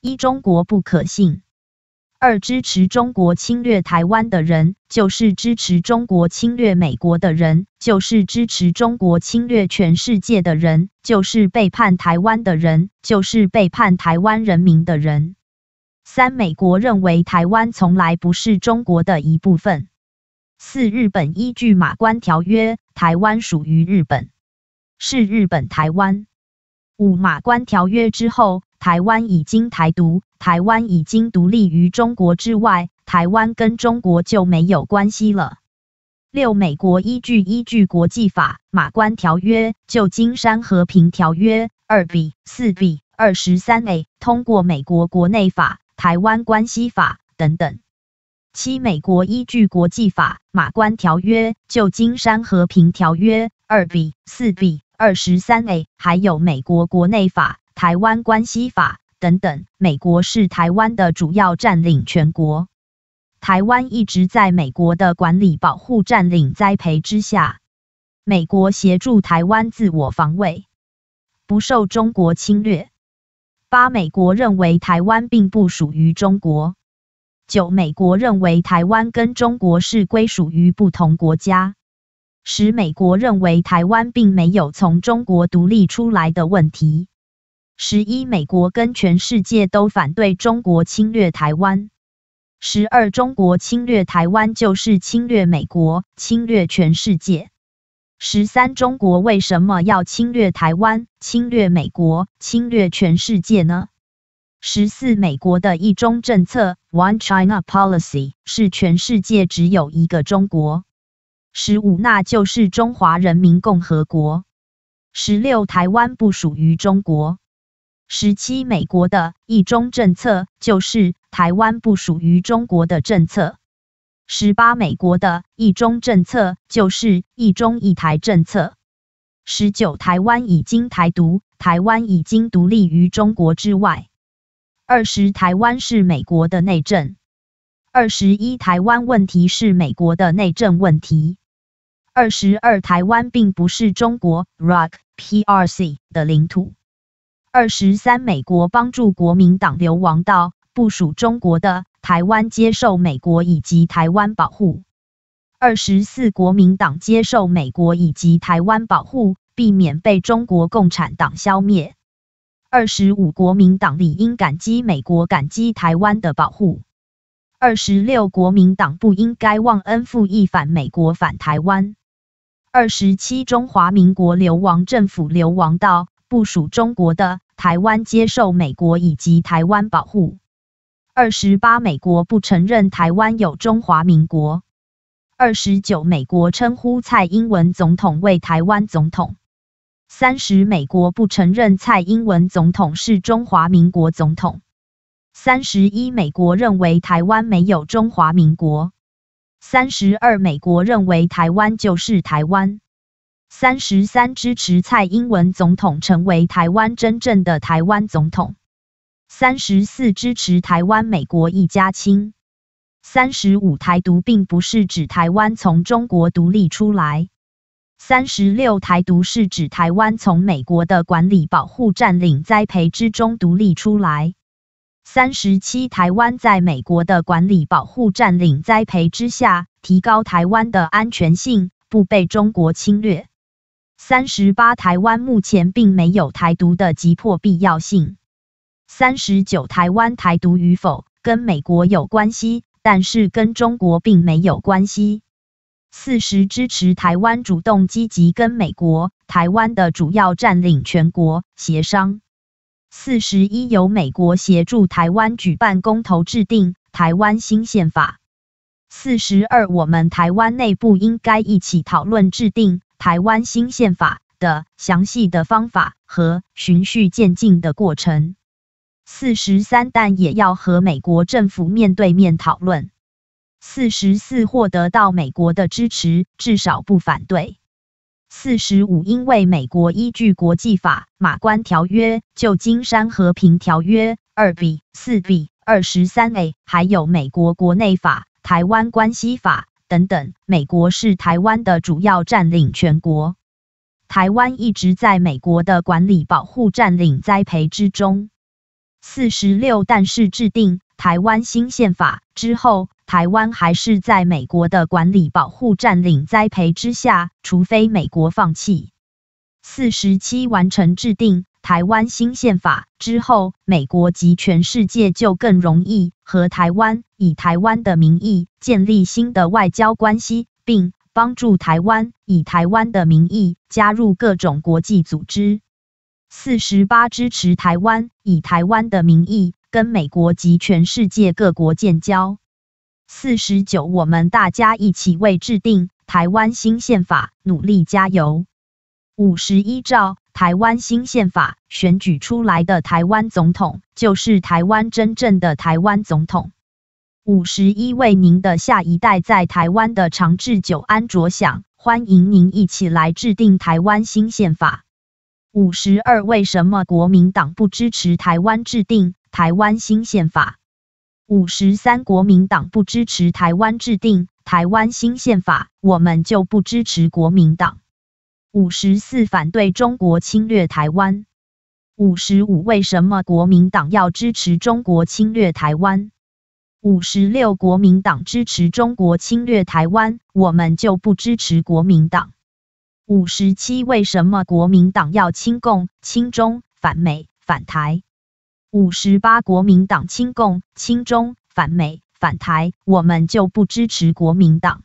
一、中国不可信；二、支持中国侵略台湾的人，就是支持中国侵略美国的人，就是支持中国侵略全世界的人，就是背叛台湾的人，就是背叛台湾人民的人；三、美国认为台湾从来不是中国的一部分；四、日本依据马关条约，台湾属于日本，是日本台湾；五、马关条约之后。台湾已经台独，台湾已经独立于中国之外，台湾跟中国就没有关系了。六、美国依据依据国际法、马关条约、旧金山和平条约、二 B、四 B、二十三 A，通过美国国内法《台湾关系法》等等。七、美国依据国际法、马关条约、旧金山和平条约、二 B、四 B、二十三 A，还有美国国内法。台湾关系法等等，美国是台湾的主要占领全国，台湾一直在美国的管理、保护、占领、栽培之下。美国协助台湾自我防卫，不受中国侵略。八美国认为台湾并不属于中国。九美国认为台湾跟中国是归属于不同国家。十美国认为台湾并没有从中国独立出来的问题。十一，美国跟全世界都反对中国侵略台湾。十二，中国侵略台湾就是侵略美国，侵略全世界。十三，中国为什么要侵略台湾、侵略美国、侵略全世界呢？十四，美国的一中政策 （One China Policy） 是全世界只有一个中国。十五，那就是中华人民共和国。十六，台湾不属于中国。十七，美国的一中政策就是台湾不属于中国的政策。十八，美国的一中政策就是一中一台政策。十九，台湾已经台独，台湾已经独立于中国之外。二十，台湾是美国的内政。二十一，台湾问题是美国的内政问题。二十二，台湾并不是中国 （ROC PRC） 的领土。二十三，美国帮助国民党流亡到部署中国的台湾，接受美国以及台湾保护。二十四，国民党接受美国以及台湾保护，避免被中国共产党消灭。二十五，国民党理应感激美国，感激台湾的保护。二十六，国民党不应该忘恩负义，反美国，反台湾。二十七，中华民国流亡政府流亡到部署中国的。台湾接受美国以及台湾保护。二十八，美国不承认台湾有中华民国。二十九，美国称呼蔡英文总统为台湾总统。三十，美国不承认蔡英文总统是中华民国总统。三十一，美国认为台湾没有中华民国。三十二，美国认为台湾就是台湾。三十三支持蔡英文总统成为台湾真正的台湾总统。三十四支持台湾美国一家亲。三十五台独并不是指台湾从中国独立出来。三十六台独是指台湾从美国的管理、保护、占领、栽培之中独立出来。三十七台湾在美国的管理、保护、占领、栽培之下，提高台湾的安全性，不被中国侵略。三十八，台湾目前并没有台独的急迫必要性。三十九，台湾台独与否跟美国有关系，但是跟中国并没有关系。四十，支持台湾主动积极跟美国、台湾的主要占领全国协商。四十一，由美国协助台湾举办公投，制定台湾新宪法。四十二，我们台湾内部应该一起讨论制定。台湾新宪法的详细的方法和循序渐进的过程。四十三，但也要和美国政府面对面讨论。四十四，获得到美国的支持，至少不反对。四十五，因为美国依据国际法《马关条约》、《旧金山和平条约》、二 B、四 B、二十三 A，还有美国国内法《台湾关系法》。等等，美国是台湾的主要占领，全国台湾一直在美国的管理、保护、占领、栽培之中。四十六，但是制定台湾新宪法之后，台湾还是在美国的管理、保护、占领、栽培之下，除非美国放弃。四十七，完成制定。台湾新宪法之后，美国及全世界就更容易和台湾以台湾的名义建立新的外交关系，并帮助台湾以台湾的名义加入各种国际组织。四十八支持台湾以台湾的名义跟美国及全世界各国建交。四十九我们大家一起为制定台湾新宪法努力加油。五十一兆。台湾新宪法选举出来的台湾总统，就是台湾真正的台湾总统。五十一位，您的下一代在台湾的长治久安着想，欢迎您一起来制定台湾新宪法。五十二为什么？国民党不支持台湾制定台湾新宪法？五十三，国民党不支持台湾制定台湾新宪法，我们就不支持国民党。五十四反对中国侵略台湾。五十五为什么国民党要支持中国侵略台湾？五十六国民党支持中国侵略台湾，我们就不支持国民党。五十七为什么国民党要亲共、亲中、反美、反台？五十八国民党亲共、亲中、反美、反台，我们就不支持国民党。